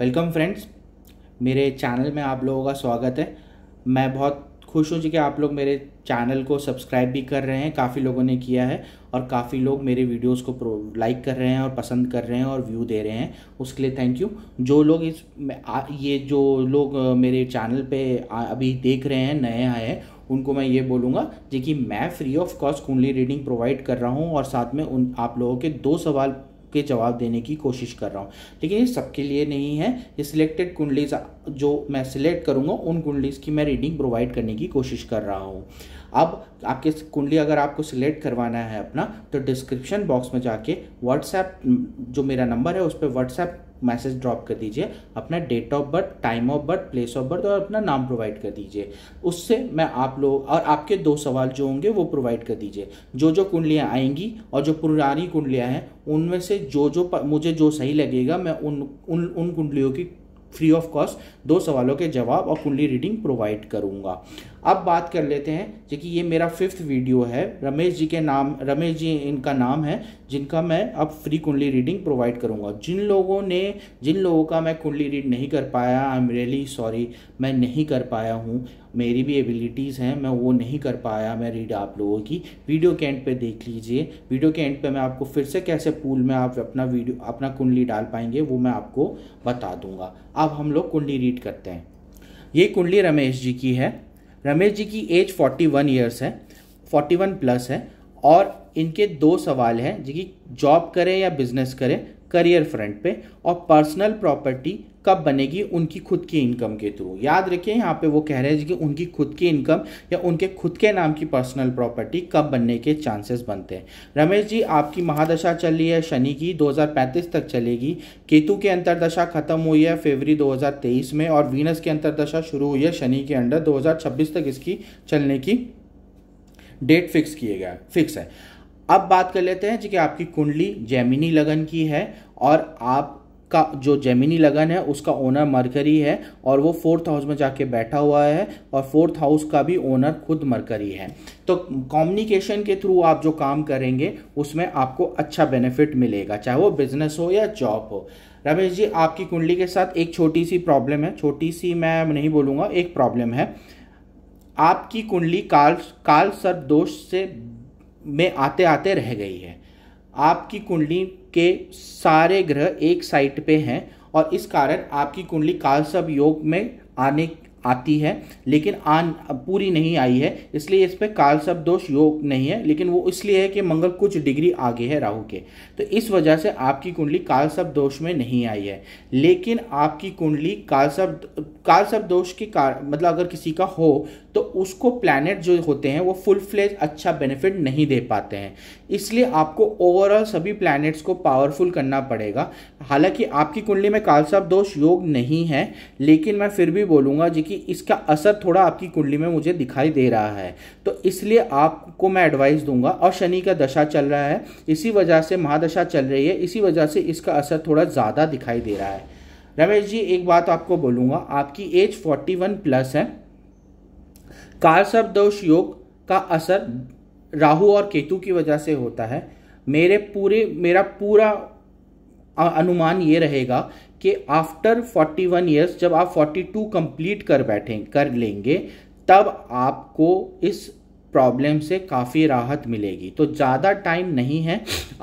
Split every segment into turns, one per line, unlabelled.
welcome friends मेरे channel में आप लोगों का स्वागत है मैं बहुत खुश हूँ जी कि आप लोग मेरे चैनल को सब्सक्राइब भी कर रहे हैं काफ़ी लोगों ने किया है और काफ़ी लोग मेरे वीडियोस को लाइक कर रहे हैं और पसंद कर रहे हैं और व्यू दे रहे हैं उसके लिए थैंक यू जो लोग इस ये जो लोग मेरे चैनल पे अभी देख रहे हैं नए आए हैं उनको मैं ये बोलूँगा जी कि मैं फ्री ऑफ कॉस्ट कुंडली रीडिंग प्रोवाइड कर रहा हूँ और साथ में उन आप लोगों के दो सवाल के जवाब देने की कोशिश कर रहा हूँ लेकिन ये सबके लिए नहीं है ये सिलेक्टेड कुंडलीज जो मैं सिलेक्ट करूँगा उन कुंडलीज की मैं रीडिंग प्रोवाइड करने की कोशिश कर रहा हूँ अब आपके कुंडली अगर आपको सिलेक्ट करवाना है अपना तो डिस्क्रिप्शन बॉक्स में जाके व्हाट्सएप जो मेरा नंबर है उस पर व्हाट्सएप मैसेज ड्रॉप कर दीजिए अपना date of birth time of birth place of birth और अपना नाम प्रोवाइड कर दीजिए उससे मैं आप लोग और आपके दो सवाल जो होंगे वो प्रोवाइड कर दीजिए जो जो कुंडलियाँ आएंगी और जो पुरानी कुंडलियाँ हैं उनमें से जो जो मुझे जो सही लगेगा मैं उन उन उन कुंडलियों की फ्री ऑफ कॉस्ट दो सवालों के जवाब और कुंडली रीडिंग प्रोवाइड करूँगा अब बात कर लेते हैं जो ये मेरा फिफ्थ वीडियो है रमेश जी के नाम रमेश जी इनका नाम है जिनका मैं अब फ्री कुंडली रीडिंग प्रोवाइड करूंगा जिन लोगों ने जिन लोगों का मैं कुंडली रीड नहीं कर पाया आई एम रियली सॉरी मैं नहीं कर पाया हूँ मेरी भी एबिलिटीज़ हैं मैं वो नहीं कर पाया मैं रीड आप लोगों की वीडियो के एंड पे देख लीजिए वीडियो के एंड पे मैं आपको फिर से कैसे पूल में आप अपना वीडियो अपना कुंडली डाल पाएंगे वो मैं आपको बता दूंगा अब हम लोग कुंडली रीड करते हैं ये कुंडली रमेश जी की है रमेश जी की एज 41 इयर्स है 41 प्लस है और इनके दो सवाल हैं जी कि जॉब करें या बिजनेस करें करियर फ्रंट पे और पर्सनल प्रॉपर्टी कब बनेगी उनकी खुद की इनकम के थ्रू याद रखिए यहाँ पे वो कह रहे हैं कि उनकी खुद की इनकम या उनके खुद के नाम की पर्सनल प्रॉपर्टी कब बनने के चांसेस बनते हैं रमेश जी आपकी महादशा चल रही है शनि की 2035 तक चलेगी केतु के अंतरदशा खत्म हुई है फरवरी 2023 में और वीनस की अंतरदशा शुरू हुई है शनि के अंडर दो तक इसकी चलने की डेट फिक्स किए गए फिक्स है अब बात कर लेते हैं जी कि आपकी कुंडली जैमिनी लगन की है और आप का जो जेमिनी लगन है उसका ओनर मरकरी है और वो फोर्थ हाउस में जाके बैठा हुआ है और फोर्थ हाउस का भी ओनर खुद मरकरी है तो कम्युनिकेशन के थ्रू आप जो काम करेंगे उसमें आपको अच्छा बेनिफिट मिलेगा चाहे वो बिजनेस हो या जॉब हो रमेश जी आपकी कुंडली के साथ एक छोटी सी प्रॉब्लम है छोटी सी मैं नहीं बोलूँगा एक प्रॉब्लम है आपकी कुंडली काल काल सर्प दोष से में आते आते रह गई है आपकी कुंडली के सारे ग्रह एक साइट पे हैं और इस कारण आपकी कुंडली सब योग में आने आती है लेकिन आन पूरी नहीं आई है इसलिए इस पर काल सब दोष योग नहीं है लेकिन वो इसलिए है कि मंगल कुछ डिग्री आगे है राहु के तो इस वजह से आपकी कुंडली काल सब दोष में नहीं आई है लेकिन आपकी कुंडली काल सब कार सब दोष की कार मतलब अगर किसी का हो तो उसको प्लैनेट जो होते हैं वो फुल फ्लेज अच्छा बेनिफिट नहीं दे पाते हैं इसलिए आपको ओवरऑल सभी प्लैनेट्स को पावरफुल करना पड़ेगा हालांकि आपकी कुंडली में काल सर्प दोष योग नहीं है लेकिन मैं फिर भी बोलूँगा जी कि इसका असर थोड़ा आपकी कुंडली में मुझे दिखाई दे रहा है तो इसलिए आपको मैं एडवाइस दूंगा और शनि का दशा चल रहा है इसी वजह से महादशा चल रही है इसी वजह से इसका असर थोड़ा ज़्यादा दिखाई दे रहा है रमेश जी एक बात आपको बोलूँगा आपकी एज 41 प्लस है कार सब दोष योग का असर राहु और केतु की वजह से होता है मेरे पूरे मेरा पूरा अनुमान ये रहेगा कि आफ्टर 41 वन ईयर्स जब आप 42 कंप्लीट कर बैठे कर लेंगे तब आपको इस प्रॉब्लम से काफ़ी राहत मिलेगी तो ज़्यादा टाइम नहीं है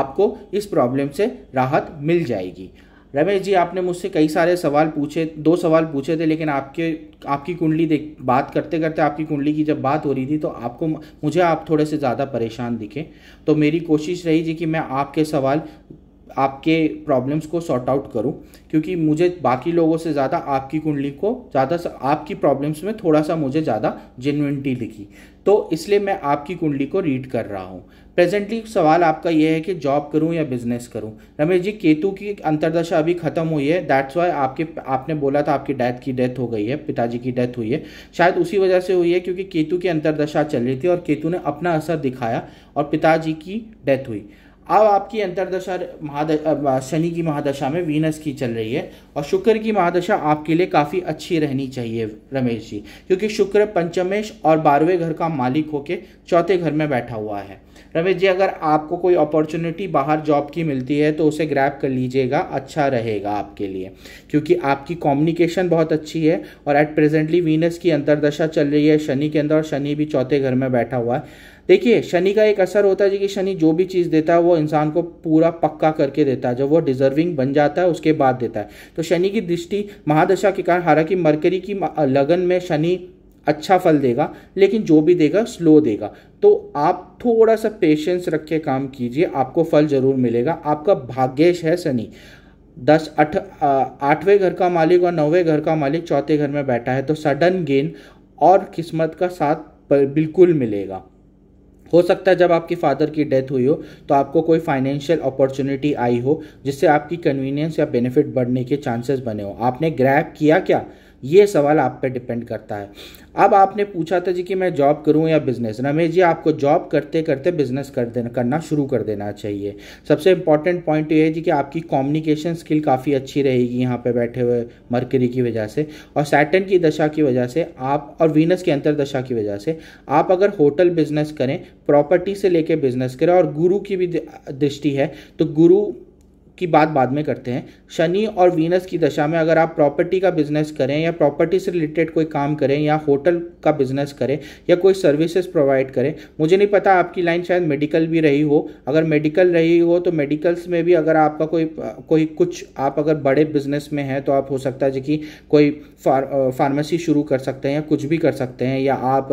आपको इस प्रॉब्लम से राहत मिल जाएगी रमेश जी आपने मुझसे कई सारे सवाल पूछे दो सवाल पूछे थे लेकिन आपके आपकी कुंडली देख बात करते करते आपकी कुंडली की जब बात हो रही थी तो आपको मुझे आप थोड़े से ज़्यादा परेशान दिखे तो मेरी कोशिश रही थी कि मैं आपके सवाल आपके प्रॉब्लम्स को सॉर्ट आउट करूं क्योंकि मुझे बाकी लोगों से ज़्यादा आपकी कुंडली को ज़्यादा आपकी प्रॉब्लम्स में थोड़ा सा मुझे ज़्यादा जेनविनटी दिखी तो इसलिए मैं आपकी कुंडली को रीड कर रहा हूँ प्रेजेंटली सवाल आपका यह है कि जॉब करूँ या बिजनेस करूँ रमेश जी केतु की अंतरदशा अभी खत्म हुई है दैट्स वाई आपके आपने बोला था आपकी डैथ की डेथ हो गई है पिताजी की डेथ हुई है शायद उसी वजह से हुई है क्योंकि केतु की अंतरदशा चल रही थी और केतु ने अपना असर दिखाया और पिताजी की डेथ हुई अब आपकी अंतरदशा महादशा शनि की महादशा में वीनस की चल रही है और शुक्र की महादशा आपके लिए काफ़ी अच्छी रहनी चाहिए रमेश जी क्योंकि शुक्र पंचमेश और बारहवें घर का मालिक होके चौथे घर में बैठा हुआ है रमेश जी अगर आपको कोई अपॉर्चुनिटी बाहर जॉब की मिलती है तो उसे ग्रैप कर लीजिएगा अच्छा रहेगा आपके लिए क्योंकि आपकी कॉम्युनिकेशन बहुत अच्छी है और एट प्रेजेंटली वीनस की अंतरदशा चल रही है शनि के अंदर और शनि भी चौथे घर में बैठा हुआ है देखिए शनि का एक असर होता है कि शनि जो भी चीज़ देता है वो इंसान को पूरा पक्का करके देता है जब वो डिजर्विंग बन जाता है उसके बाद देता है तो शनि की दृष्टि महादशा के कारण हालांकि मरकरी की लगन में शनि अच्छा फल देगा लेकिन जो भी देगा स्लो देगा तो आप थोड़ा सा पेशेंस रख के काम कीजिए आपको फल ज़रूर मिलेगा आपका भाग्यश है शनि दस अठ आठवें घर का मालिक और नौवें घर का मालिक चौथे घर में बैठा है तो सडन गेन और किस्मत का साथ बिल्कुल मिलेगा हो सकता है जब आपके फादर की डेथ हुई हो तो आपको कोई फाइनेंशियल अपॉर्चुनिटी आई हो जिससे आपकी कन्वीनियंस या बेनिफिट बढ़ने के चांसेस बने हो आपने ग्रैप किया क्या ये सवाल आप पर डिपेंड करता है अब आपने पूछा था जी कि मैं जॉब करूं या बिज़नेस रमेश जी आपको जॉब करते करते बिज़नेस कर देना करना शुरू कर देना चाहिए सबसे इंपॉर्टेंट पॉइंट ये है जी कि आपकी कम्युनिकेशन स्किल काफ़ी अच्छी रहेगी यहाँ पे बैठे हुए मरकरी की वजह से और सैटन की दशा की वजह से आप और वीनस की अंतरदशा की वजह से आप अगर होटल बिज़नेस करें प्रॉपर्टी से लेकर बिज़नेस करें और गुरु की भी दृष्टि है तो गुरु की बात बाद में करते हैं शनि और वीनस की दशा में अगर आप प्रॉपर्टी का बिजनेस करें या प्रॉपर्टी से रिलेटेड कोई काम करें या होटल का बिजनेस करें या कोई सर्विसेज प्रोवाइड करें मुझे नहीं पता आपकी लाइन शायद मेडिकल भी रही हो अगर मेडिकल रही हो तो मेडिकल्स में भी अगर आपका कोई कोई कुछ आप अगर बड़े बिजनेस में हैं तो आप हो सकता है कि कोई फार, फार्मेसी शुरू कर सकते हैं या कुछ भी कर सकते हैं या आप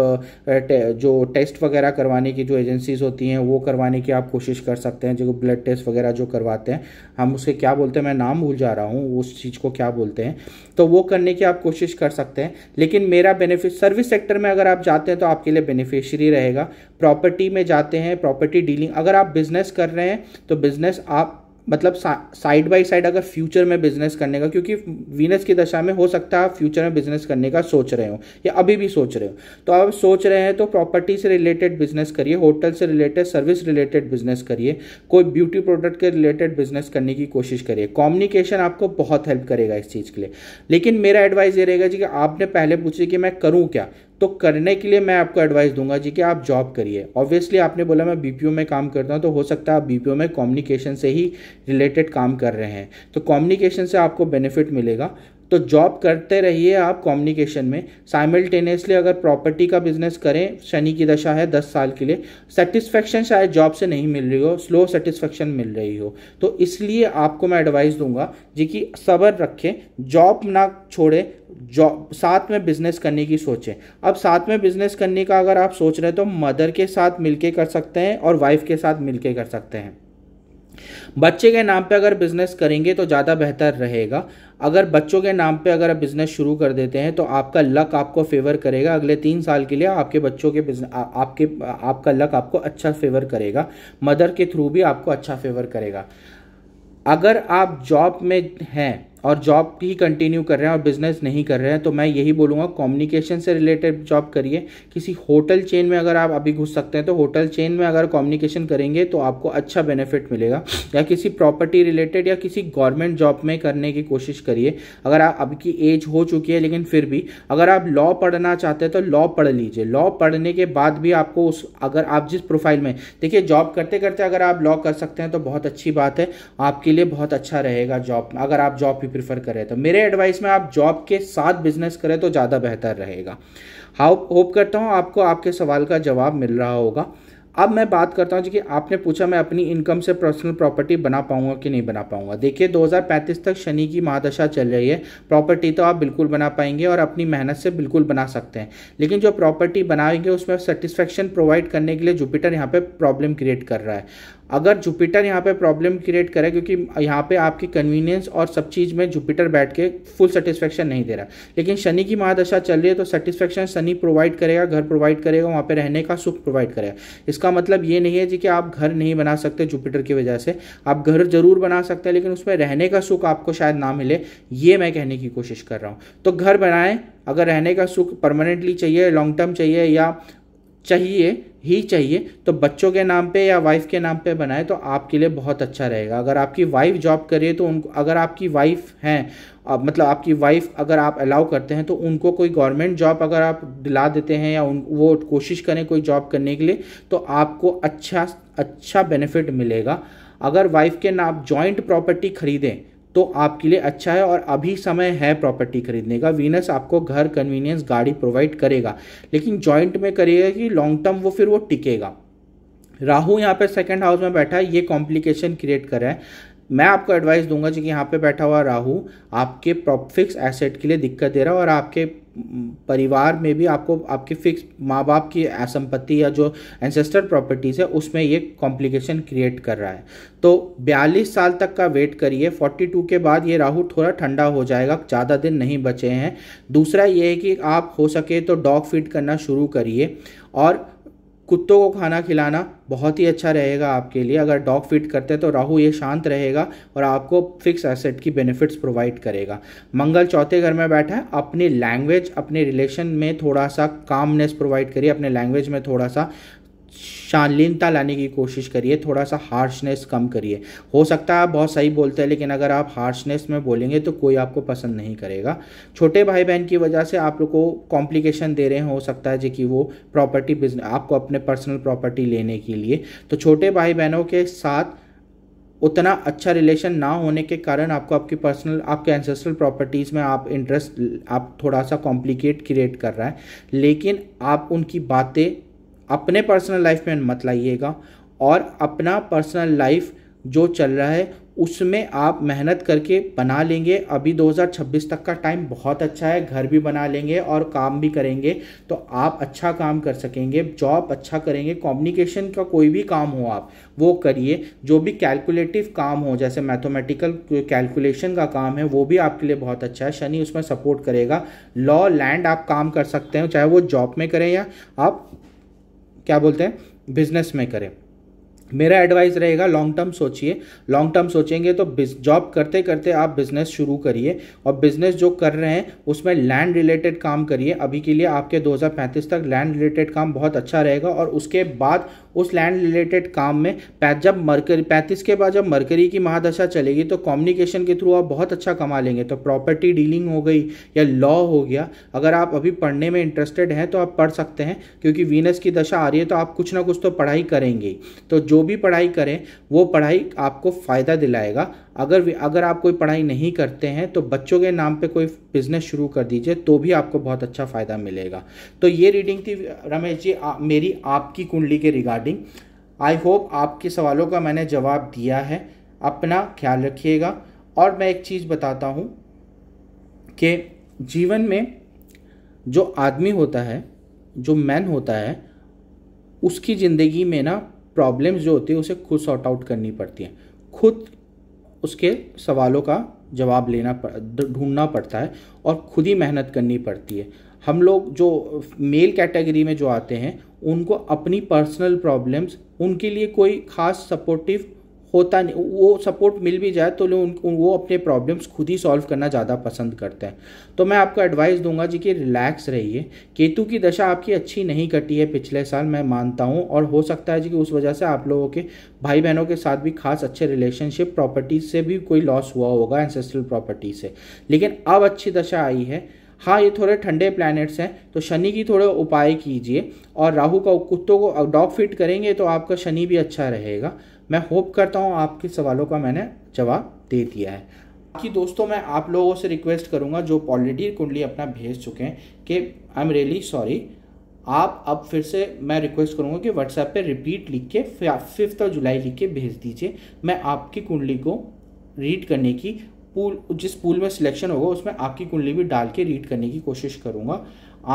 जो टेस्ट वगैरह करवाने की जो एजेंसीज होती हैं वो करवाने की आप कोशिश कर सकते हैं जो ब्लड टेस्ट वगैरह जो करवाते हैं हम उसके क्या बोलते हैं मैं नाम भूल जा रहा हूँ उस चीज़ को क्या बोलते हैं तो वो करने की आप कोशिश कर सकते हैं लेकिन मेरा बेनिफिट सर्विस सेक्टर में अगर आप जाते हैं तो आपके लिए बेनिफिशरी रहेगा प्रॉपर्टी में जाते हैं प्रॉपर्टी डीलिंग अगर आप बिजनेस कर रहे हैं तो बिजनेस आप मतलब साइड बाय साइड अगर फ्यूचर में बिजनेस करने का क्योंकि वीनस की दशा में हो सकता है आप फ्यूचर में बिजनेस करने का सोच रहे हो या अभी भी सोच रहे हो तो आप सोच रहे हैं तो प्रॉपर्टी से रिलेटेड बिजनेस करिए होटल से रिलेटेड सर्विस रिलेटेड बिजनेस करिए कोई ब्यूटी प्रोडक्ट के रिलेटेड बिजनेस करने की कोशिश करिए कॉम्युनिकेशन आपको बहुत हेल्प करेगा इस चीज़ के लिए लेकिन मेरा एडवाइस ये रहेगा जी कि आपने पहले पूछे कि मैं करूँ क्या तो करने के लिए मैं आपको एडवाइस दूंगा जी कि आप जॉब करिए ऑब्वियसली आपने बोला मैं बीपीओ में काम करता हूँ तो हो सकता है आप बीपीओ में कम्युनिकेशन से ही रिलेटेड काम कर रहे हैं तो कम्युनिकेशन से आपको बेनिफिट मिलेगा तो जॉब करते रहिए आप कम्युनिकेशन में साइमल्टेनियसली अगर प्रॉपर्टी का बिजनेस करें शनि की दशा है दस साल के लिए सेटिस्फेक्शन शायद जॉब से नहीं मिल रही हो स्लो सेटिस्फेक्शन मिल रही हो तो इसलिए आपको मैं एडवाइस दूंगा जी कि सबर रखें जॉब ना छोड़ें जॉब साथ में बिजनेस करने की सोचें अब साथ में बिजनेस करने का अगर आप सोच रहे हैं तो मदर के साथ मिलके कर सकते हैं और वाइफ के साथ मिलके कर सकते हैं बच्चे के नाम पे अगर बिज़नेस करेंगे तो ज़्यादा बेहतर रहेगा अगर बच्चों के नाम पे अगर आप बिज़नेस शुरू कर देते हैं तो आपका लक आपको फेवर करेगा अगले तीन साल के लिए आपके बच्चों के बिजनेस आपके आपका लक आपको अच्छा फेवर करेगा मदर के थ्रू भी आपको अच्छा फेवर करेगा अगर आप जॉब में हैं और जॉब ही कंटिन्यू कर रहे हैं और बिज़नेस नहीं कर रहे हैं तो मैं यही बोलूँगा कम्युनिकेशन से रिलेटेड जॉब करिए किसी होटल चेन में अगर आप अभी घुस सकते हैं तो होटल चेन में अगर कम्युनिकेशन करेंगे तो आपको अच्छा बेनिफिट मिलेगा या किसी प्रॉपर्टी रिलेटेड या किसी गवर्नमेंट जॉब में करने की कोशिश करिए अगर आप अब की एज हो चुकी है लेकिन फिर भी अगर आप लॉ पढ़ना चाहते हैं तो लॉ पढ़ लीजिए लॉ पढ़ने के बाद भी आपको उस अगर आप जिस प्रोफाइल में देखिए जॉब करते करते अगर आप लॉ कर सकते हैं तो बहुत अच्छी बात है आपके लिए बहुत अच्छा रहेगा जॉब अगर आप जॉब प्रिफर करें तो मेरे एडवाइस में आप जॉब के साथ बिजनेस करें तो ज़्यादा बेहतर रहेगा हाउ होप करता हूँ आपको आपके सवाल का जवाब मिल रहा होगा अब मैं बात करता हूँ जी कि आपने पूछा मैं अपनी इनकम से पर्सनल प्रॉपर्टी बना पाऊंगा कि नहीं बना पाऊंगा देखिए 2035 तक शनि की महादशा चल रही है प्रॉपर्टी तो आप बिल्कुल बना पाएंगे और अपनी मेहनत से बिल्कुल बना सकते हैं लेकिन जो प्रॉपर्टी बनाएंगे उसमें सेटिस्फेक्शन प्रोवाइड करने के लिए जुपिटर यहाँ पर प्रॉब्लम क्रिएट कर रहा है अगर जुपिटर यहाँ पे प्रॉब्लम क्रिएट करे क्योंकि यहाँ पे आपकी कन्वीनियंस और सब चीज़ में जुपिटर बैठ के फुल सेटिस्फेक्शन नहीं दे रहा लेकिन शनि की महादशा चल रही है तो सेटिस्फेक्शन शनि प्रोवाइड करेगा घर प्रोवाइड करेगा वहाँ पे रहने का सुख प्रोवाइड करेगा इसका मतलब ये नहीं है जी कि आप घर नहीं बना सकते जुपिटर की वजह से आप घर जरूर बना सकते हैं लेकिन उसमें रहने का सुख आपको शायद ना मिले ये मैं कहने की कोशिश कर रहा हूँ तो घर बनाएं अगर रहने का सुख परमानेंटली चाहिए लॉन्ग टर्म चाहिए या चाहिए ही चाहिए तो बच्चों के नाम पे या वाइफ के नाम पे बनाए तो आपके लिए बहुत अच्छा रहेगा अगर आपकी वाइफ जॉब करिए तो उनको अगर आपकी वाइफ हैं मतलब आपकी वाइफ अगर आप अलाउ करते हैं तो उनको कोई गवर्नमेंट जॉब अगर आप दिला देते हैं या उन वो कोशिश करें कोई जॉब करने के लिए तो आपको अच्छा अच्छा बेनिफिट मिलेगा अगर वाइफ के नाम जॉइंट प्रॉपर्टी खरीदें तो आपके लिए अच्छा है और अभी समय है प्रॉपर्टी खरीदने का वीनस आपको घर कन्वीनियंस गाड़ी प्रोवाइड करेगा लेकिन जॉइंट में करेगा कि लॉन्ग टर्म वो फिर वो टिकेगा राहु यहाँ पे सेकंड हाउस में बैठा है ये कॉम्प्लिकेशन क्रिएट कर रहा है मैं आपको एडवाइस दूंगा जो कि यहाँ पे बैठा हुआ राहु आपके प्रॉप फिक्स एसेट के लिए दिक्कत दे रहा है और आपके परिवार में भी आपको आपके फिक्स माँ बाप की संपत्ति या जो एंसेस्टर प्रॉपर्टीज़ है उसमें ये कॉम्प्लिकेशन क्रिएट कर रहा है तो 42 साल तक का वेट करिए 42 के बाद ये राहु थोड़ा ठंडा हो जाएगा ज़्यादा दिन नहीं बचे हैं दूसरा ये है कि आप हो सके तो डॉग फीड करना शुरू करिए और कुत्तों को खाना खिलाना बहुत ही अच्छा रहेगा आपके लिए अगर डॉग फिट करते हैं तो राहु ये शांत रहेगा और आपको फिक्स एसेट की बेनिफिट्स प्रोवाइड करेगा मंगल चौथे घर में बैठा है अपनी लैंग्वेज अपने रिलेशन में थोड़ा सा कामनेस प्रोवाइड करिए अपने लैंग्वेज में थोड़ा सा शालीनता लाने की कोशिश करिए थोड़ा सा हार्शनेस कम करिए हो सकता है आप बहुत सही बोलते हैं लेकिन अगर आप हार्शनेस में बोलेंगे तो कोई आपको पसंद नहीं करेगा छोटे भाई बहन की वजह से आप लोग को कॉम्प्लिकेशन दे रहे हैं हो सकता है जो कि वो प्रॉपर्टी बिजनेस आपको अपने पर्सनल प्रॉपर्टी लेने के लिए तो छोटे भाई बहनों के साथ उतना अच्छा रिलेशन ना होने के कारण आपको आपकी पर्सनल आपके एंसेस्ट्रल प्रॉपर्टीज़ में आप इंटरेस्ट आप थोड़ा सा कॉम्प्लिकेट क्रिएट कर रहा है लेकिन आप उनकी बातें अपने पर्सनल लाइफ में मत लाइएगा और अपना पर्सनल लाइफ जो चल रहा है उसमें आप मेहनत करके बना लेंगे अभी 2026 तक का टाइम बहुत अच्छा है घर भी बना लेंगे और काम भी करेंगे तो आप अच्छा काम कर सकेंगे जॉब अच्छा करेंगे कम्युनिकेशन का कोई भी काम हो आप वो करिए जो भी कैलकुलेटिव काम हो जैसे मैथमेटिकल कैलकुलेशन का काम है वो भी आपके लिए बहुत अच्छा है शनि उसमें सपोर्ट करेगा लॉ लैंड आप काम कर सकते हैं चाहे वो जॉब में करें या आप क्या बोलते हैं बिजनेस में करें मेरा एडवाइस रहेगा लॉन्ग टर्म सोचिए लॉन्ग टर्म सोचेंगे तो जॉब करते करते आप बिजनेस शुरू करिए और बिजनेस जो कर रहे हैं उसमें लैंड रिलेटेड काम करिए अभी के लिए आपके 2035 तक लैंड रिलेटेड काम बहुत अच्छा रहेगा और उसके बाद उस लैंड रिलेटेड काम में जब मरकरी पैंतीस के बाद जब मरकरी की महादशा चलेगी तो कम्युनिकेशन के थ्रू आप बहुत अच्छा कमा लेंगे तो प्रॉपर्टी डीलिंग हो गई या लॉ हो गया अगर आप अभी पढ़ने में इंटरेस्टेड हैं तो आप पढ़ सकते हैं क्योंकि वीनस की दशा आ रही है तो आप कुछ ना कुछ तो पढ़ाई करेंगे तो जो जो भी पढ़ाई करें वो पढ़ाई आपको फ़ायदा दिलाएगा अगर अगर आप कोई पढ़ाई नहीं करते हैं तो बच्चों के नाम पे कोई बिज़नेस शुरू कर दीजिए तो भी आपको बहुत अच्छा फ़ायदा मिलेगा तो ये रीडिंग थी रमेश जी आ, मेरी आपकी कुंडली के रिगार्डिंग आई होप आपके सवालों का मैंने जवाब दिया है अपना ख्याल रखिएगा और मैं एक चीज़ बताता हूँ कि जीवन में जो आदमी होता है जो मैन होता है उसकी ज़िंदगी में ना प्रॉब्लम्स जो होती है उसे खुद सॉर्ट आउट करनी पड़ती हैं खुद उसके सवालों का जवाब लेना ढूंढना पड़ता है और खुद ही मेहनत करनी पड़ती है हम लोग जो मेल कैटेगरी में जो आते हैं उनको अपनी पर्सनल प्रॉब्लम्स उनके लिए कोई खास सपोर्टिव होता नहीं वो सपोर्ट मिल भी जाए तो उन वो अपने प्रॉब्लम्स खुद ही सॉल्व करना ज़्यादा पसंद करते हैं तो मैं आपको एडवाइस दूंगा जी कि रिलैक्स रहिए केतु की दशा आपकी अच्छी नहीं कटी है पिछले साल मैं मानता हूँ और हो सकता है जी कि उस वजह से आप लोगों के भाई बहनों के साथ भी खास अच्छे रिलेशनशिप प्रॉपर्टीज से भी कोई लॉस हुआ होगा एंसेस्ट्रल प्रॉपर्टी से लेकिन अब अच्छी दशा आई है हाँ ये थोड़े ठंडे प्लैनेट्स हैं तो शनि की थोड़े उपाय कीजिए और राहु का कुत्तों को डॉग फिट करेंगे तो आपका शनि भी अच्छा रहेगा मैं होप करता हूँ आपके सवालों का मैंने जवाब दे दिया है बाकी दोस्तों मैं आप लोगों से रिक्वेस्ट करूँगा जो ऑलरेडी कुंडली अपना भेज चुके हैं कि आई एम रियली सॉरी आप अब फिर से मैं रिक्वेस्ट करूँगा कि व्हाट्सएप पे रिपीट लिख के फिफ्थ ऑफ जुलाई लिख के भेज दीजिए मैं आपकी कुंडली को रीड करने की पूल जिस पूल में सिलेक्शन होगा उसमें आपकी कुंडली भी डाल के रीड करने की कोशिश करूँगा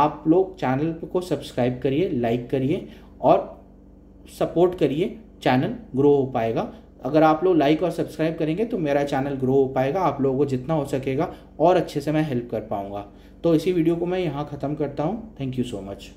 आप लोग चैनल को सब्सक्राइब करिए लाइक करिए और सपोर्ट करिए चैनल ग्रो हो पाएगा अगर आप लोग लाइक और सब्सक्राइब करेंगे तो मेरा चैनल ग्रो हो पाएगा आप लोगों को जितना हो सकेगा और अच्छे से मैं हेल्प कर पाऊँगा तो इसी वीडियो को मैं यहाँ ख़त्म करता हूँ थैंक यू सो मच